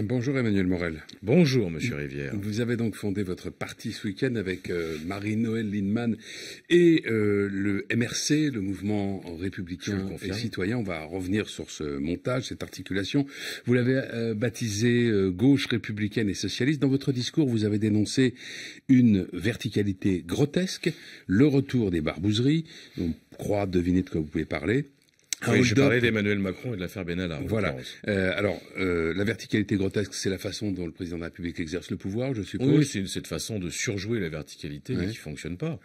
Bonjour Emmanuel Morel. Bonjour Monsieur Rivière. Vous avez donc fondé votre parti ce week-end avec euh, Marie-Noël Lindman et euh, le MRC, le mouvement républicain et citoyen. On va revenir sur ce montage, cette articulation. Vous l'avez euh, baptisé gauche républicaine et socialiste. Dans votre discours, vous avez dénoncé une verticalité grotesque, le retour des barbouseries. On croit deviner de quoi vous pouvez parler ah oui, j'ai d'Emmanuel Macron et de l'affaire Benalla. Voilà. Euh, alors, euh, la verticalité grotesque, c'est la façon dont le président de la République exerce le pouvoir, je suppose. Oui, c'est cette façon de surjouer la verticalité ouais. qui fonctionne pas.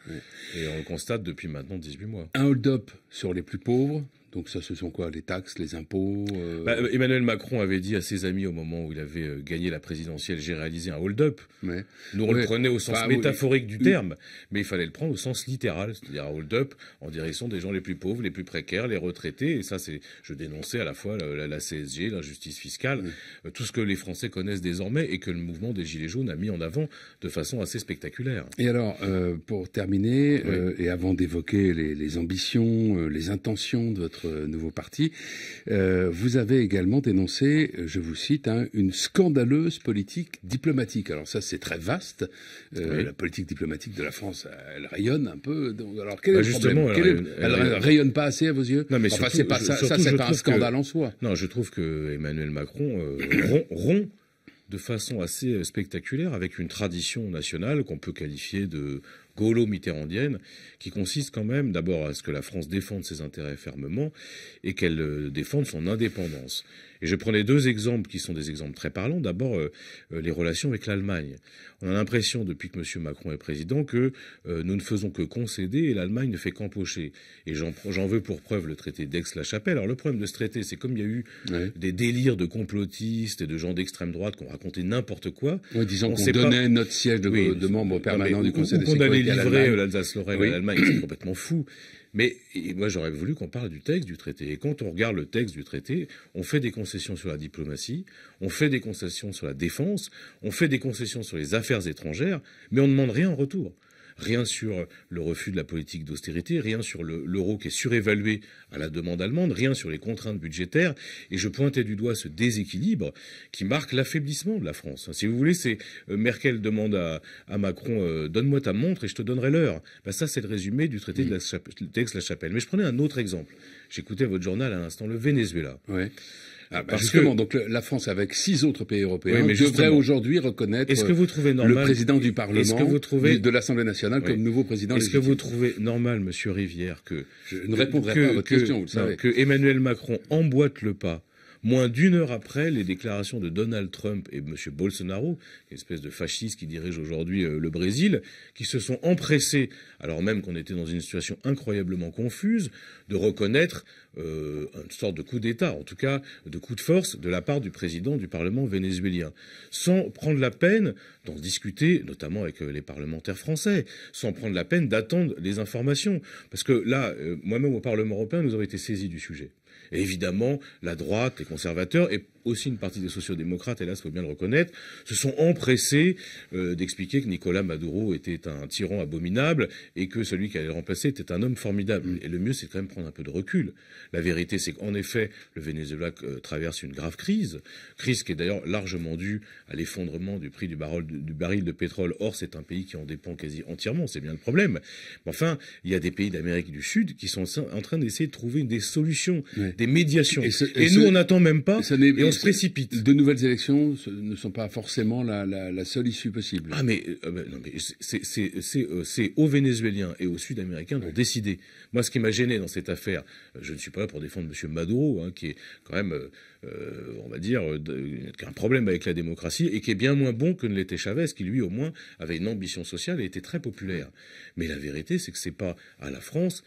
Et on le constate depuis maintenant 18 mois. Un hold-up sur les plus pauvres, donc ça, ce sont quoi Les taxes, les impôts euh bah, euh, Emmanuel Macron avait dit à ses amis au moment où il avait euh, gagné la présidentielle, j'ai réalisé un hold-up. Nous, on le prenait au sens métaphorique du terme, mais il fallait le prendre au sens littéral, c'est-à-dire un hold-up en direction des gens les plus pauvres, les plus précaires, les retraités. Et ça, c'est, je dénonçais à la fois la, la CSG, l'injustice fiscale, tout ce que les Français connaissent désormais et que le mouvement des Gilets jaunes a mis en avant de façon assez spectaculaire. Et alors, pour terminer, et avant d'évoquer les ambitions, les intentions de votre nouveau parti. Euh, vous avez également dénoncé, je vous cite, hein, une scandaleuse politique diplomatique. Alors ça, c'est très vaste. Euh, la politique diplomatique de la France, elle rayonne un peu. alors quel bah, elle, rayonne, rayonne, pas assez à vos yeux Non, mais enfin, ça, ça c'est pas un scandale en soi. Non, je trouve que Emmanuel Macron euh, rompt de façon assez spectaculaire avec une tradition nationale qu'on peut qualifier de gaulo-mitterrandienne, qui consiste quand même d'abord à ce que la France défende ses intérêts fermement et qu'elle euh, défende son indépendance. Et je prenais deux exemples qui sont des exemples très parlants. D'abord, euh, euh, les relations avec l'Allemagne. On a l'impression, depuis que M. Macron est président, que nous ne faisons que concéder et l'Allemagne ne fait qu'empocher. Et j'en veux pour preuve le traité d'Aix-la-Chapelle. Alors le problème de ce traité, c'est comme il y a eu des délires de complotistes et de gens d'extrême droite qui ont raconté n'importe quoi. en disant qu'on donnait notre siège de, membre permanent du Conseil des euh, l'Alsace-Lorraine oui. l'Allemagne, c'est complètement fou. Mais moi, j'aurais voulu qu'on parle du texte du traité. Et quand on regarde le texte du traité, on fait des concessions sur la diplomatie, on fait des concessions sur la défense, on fait des concessions sur les affaires étrangères, mais on ne demande rien en retour rien sur le refus de la politique d'austérité, rien sur l'euro qui est surévalué à la demande allemande, rien sur les contraintes budgétaires. Et je pointais du doigt ce déséquilibre qui marque l'affaiblissement de la France. Si vous voulez, c'est euh, Merkel demande à, Macron euh, donne-moi ta montre et je te donnerai l'heure. Ben, ça, c'est le résumé du traité de la d'Aix-la-Chapelle. Mais je prenais un autre exemple. J'écoutais votre journal à l'instant, le Venezuela. Ah, bah, Parce que donc la France avec six autres pays européens devrait aujourd'hui reconnaître le président du Parlement de l'Assemblée nationale comme nouveau président. Est-ce que vous trouvez normal, Monsieur Rivière, que Emmanuel Macron emboîte le pas Moins d'une heure après, les déclarations de Donald Trump et M. Bolsonaro, espèce de fasciste qui dirige aujourd'hui euh, le Brésil, qui se sont empressés, alors même qu'on était dans une situation incroyablement confuse, de reconnaître euh, une sorte de coup d'État, en tout cas de coup de force de la part du président du Parlement vénézuélien, sans prendre la peine d'en discuter, notamment avec euh, les parlementaires français, sans prendre la peine d'attendre les informations. Parce que là, moi-même au Parlement européen, nous avons été saisis du sujet. Et évidemment, la droite, les conservateurs, aussi une partie des sociodémocrates, là, il faut bien le reconnaître, se sont empressés euh, d'expliquer que Nicolas Maduro était un tyran abominable et que celui qui allait le remplacer était un homme formidable. Mm. Et le mieux, c'est quand même prendre un peu de recul. La vérité, c'est qu'en effet, le Venezuela euh, traverse une grave crise, crise qui est d'ailleurs largement due à l'effondrement du prix du, baril, de pétrole. Or, c'est un pays qui en dépend quasi entièrement, c'est bien le problème. Mais enfin, il y a des pays d'Amérique du Sud qui sont en train d'essayer de trouver des solutions, des médiations. Et, nous, on n'attend même pas. De nouvelles élections ne sont pas forcément la, seule issue possible. Ah mais, euh, bah, euh, c'est aux Vénézuéliens et aux Sud-Américains d'en décider. Moi, ce qui m'a gêné dans cette affaire, euh, je ne suis pas là pour défendre M. Maduro, hein, qui est quand même, on va dire, qui a un problème avec la démocratie et qui est bien moins bon que ne l'était Chavez, qui lui, au moins, avait une ambition sociale et était très populaire. Mais la vérité, c'est que ce n'est pas à la France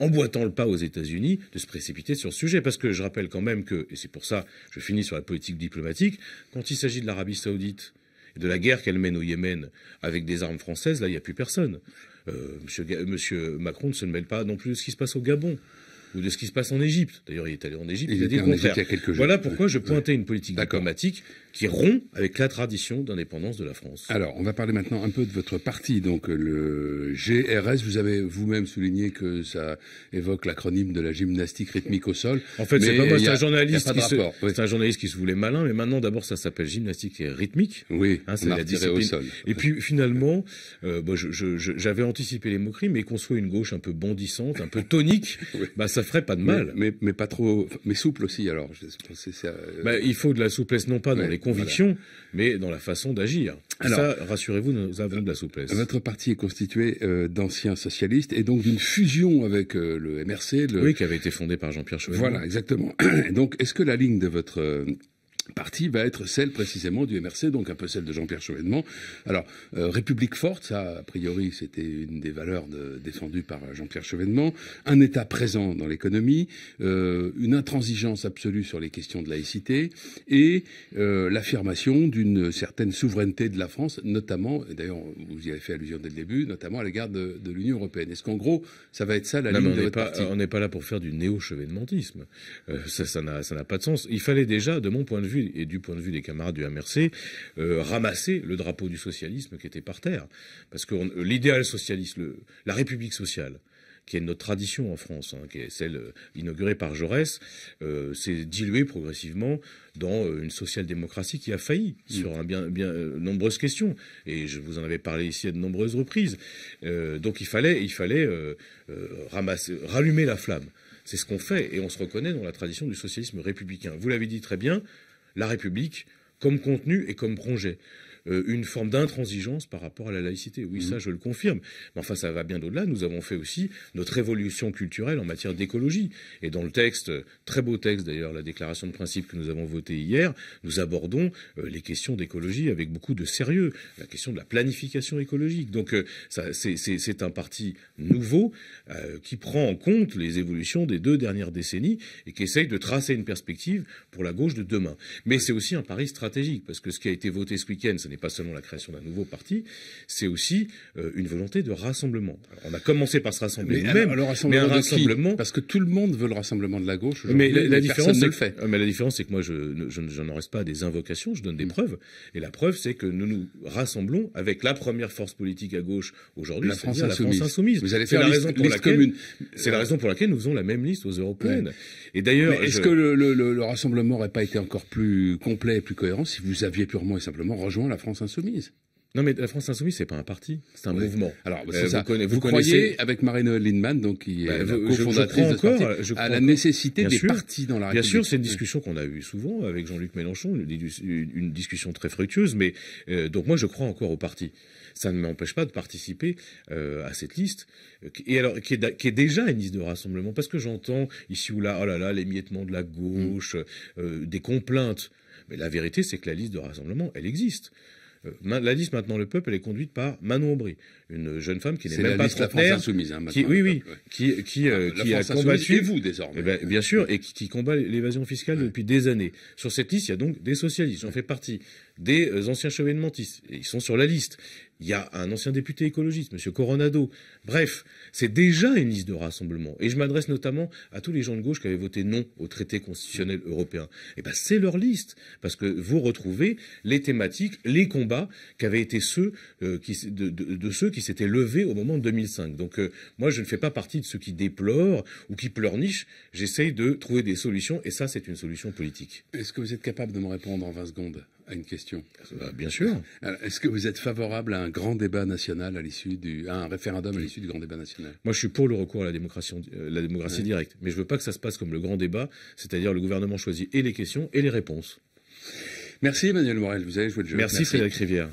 emboîtant le pas aux États-Unis de se précipiter sur ce sujet. Parce que je rappelle quand même que, et c'est pour ça que je finis sur la politique diplomatique, quand il s'agit de l'Arabie saoudite et de la guerre qu'elle mène au Yémen avec des armes françaises, là, il n'y a plus personne. Euh, monsieur, Macron ne se mêle pas non plus de ce qui se passe au Gabon ou de ce qui se passe en Égypte. D'ailleurs, il est allé en Égypte, il, a dit le contraire. voilà pourquoi je pointais une politique diplomatique qui rompt avec la tradition d'indépendance de la France. Alors, on va parler maintenant un peu de votre parti, donc euh, le GRS. Vous avez vous-même souligné que ça évoque l'acronyme de la gymnastique rythmique au sol. En fait, c'est pas moi, c'est un journaliste. Qui se, C'est un journaliste qui se voulait malin, mais maintenant, d'abord, ça s'appelle gymnastique rythmique. Oui, hein, c'est la discipline. Et puis, finalement, euh, bah, j'avais anticipé les moqueries, mais qu'on soit une gauche un peu bondissante, un peu tonique, bah, ça ferait pas de mal. Mais, pas trop, mais souple aussi, alors. Je euh, bah, il faut de la souplesse, non pas dans les conviction, mais dans la façon d'agir. Ça, rassurez-vous, nous avons de la souplesse. Notre parti est constitué euh, d'anciens socialistes et donc d'une fusion avec euh, le MRC. Oui, qui avait été fondé par Jean-Pierre Chauvet. Voilà, exactement. donc, est-ce que la ligne de votre euh, partie va être celle précisément du MRC, donc un peu celle de Jean-Pierre Chevènement. Alors, euh, République forte, ça, a priori, c'était une des valeurs défendues par euh, Jean-Pierre Chevènement, un État présent dans l'économie, euh, une intransigeance absolue sur les questions de laïcité et l'affirmation d'une certaine souveraineté de la France, notamment, et d'ailleurs, vous y avez fait allusion dès le début, notamment à l'égard de, l'Union européenne. Est-ce qu'en gros, ça va être ça la ligne on de On n'est pas là pour faire du néo-chevènementisme. ça n'a pas de sens. Il fallait déjà, de mon point de vue, et du point de vue des camarades du MRC, euh, ramasser le drapeau du socialisme qui était par terre. Parce que euh, l'idéal socialiste, la République sociale, qui est notre tradition en France, hein, qui est celle euh, inaugurée par Jaurès, s'est diluée progressivement dans une social-démocratie qui a failli mm. sur nombreuses questions. Et je vous en avais parlé ici à de nombreuses reprises. donc il fallait, il fallait ramasser, rallumer la flamme. C'est ce qu'on fait et on se reconnaît dans la tradition du socialisme républicain. Vous l'avez dit très bien, la République comme contenu et comme projet. Euh, une forme d'intransigeance par rapport à la laïcité. Oui, mhm. ça, je le confirme. Mais enfin, ça va bien au-delà. Nous avons fait aussi notre évolution culturelle en matière d'écologie. Et dans le texte, très beau texte d'ailleurs, la déclaration de principe que nous avons votée hier, nous abordons euh, les questions d'écologie avec beaucoup de sérieux. La question de la planification écologique. Donc, euh, c'est un parti nouveau qui prend en compte les évolutions des deux dernières décennies et qui essaye de tracer une perspective pour la gauche de demain. Mais c'est aussi un pari stratégique parce que ce qui a été voté ce week-end, et pas seulement la création d'un nouveau parti, c'est aussi euh, une volonté de rassemblement. on a commencé par se rassembler nous mais un rassemblement... Parce que tout le monde veut le rassemblement de la gauche, mais la, différence, le fait. Ah, mais la différence, c'est que moi, je, n'en reste pas à des invocations, je donne des mm. preuves. Et la preuve, c'est que nous nous rassemblons avec la première force politique à gauche aujourd'hui, la France insoumise. France insoumise. Vous allez faire la raison pour C'est la raison pour laquelle nous faisons la même liste aux européennes. Et d'ailleurs, est-ce que le, rassemblement n'aurait pas été encore plus complet, et plus cohérent si vous aviez purement et simplement rejoint la France insoumise. Non, mais la France Insoumise, c'est pas un parti, c'est un mouvement. Alors, euh, Vous, croyez, avec marie Lindman, donc qui est bah, cofondatrice de ce parti, à la nécessité des partis dans la République. Bien sûr, c'est une discussion qu'on a eue souvent avec Jean-Luc Mélenchon, une, discussion très fructueuse, mais euh, donc moi, je crois encore au parti. Ça ne m'empêche pas de participer euh, à cette liste, et alors qui est, déjà une liste de rassemblement, parce que j'entends ici ou là, oh là là, l'émiettement de la gauche, des complaintes. Mais la vérité, c'est que la liste de rassemblement, elle existe. Euh, la liste maintenant le peuple, elle est conduite par Manon Aubry, une jeune femme qui n'est même pas liste la France insoumise, hein, oui, oui, euh, qui, a combattu et vous désormais, eh ben, bien sûr, et qui, combat l'évasion fiscale depuis des années. Sur cette liste, il y a donc des socialistes, On fait partie, des euh, anciens chevènementistes, ils sont sur la liste il y a un ancien député écologiste, M. Coronado. Bref, c'est déjà une liste de rassemblement. Et je m'adresse notamment à tous les gens de gauche qui avaient voté non au traité constitutionnel européen. Eh ben, c'est leur liste, parce que vous retrouvez les thématiques, les combats qui été ceux euh, de, ceux qui s'étaient levés au moment de 2005. Donc, euh, moi, je ne fais pas partie de ceux qui déplorent ou qui pleurnichent. J'essaye de trouver des solutions, et ça, c'est une solution politique. Est-ce que vous êtes capable de me répondre en 20 secondes à une question bah, Bien sûr. Est-ce que vous êtes favorable à un grand débat national à l'issue du, à un référendum à l'issue du grand débat national Moi, je suis pour le recours à la démocratie, euh, directe, mais je ne veux pas que ça se passe comme le grand débat, c'est-à-dire le gouvernement choisit et les questions et les réponses. Merci Emmanuel Morel, vous avez joué le jeu. Merci, Merci. Frédéric Rivière.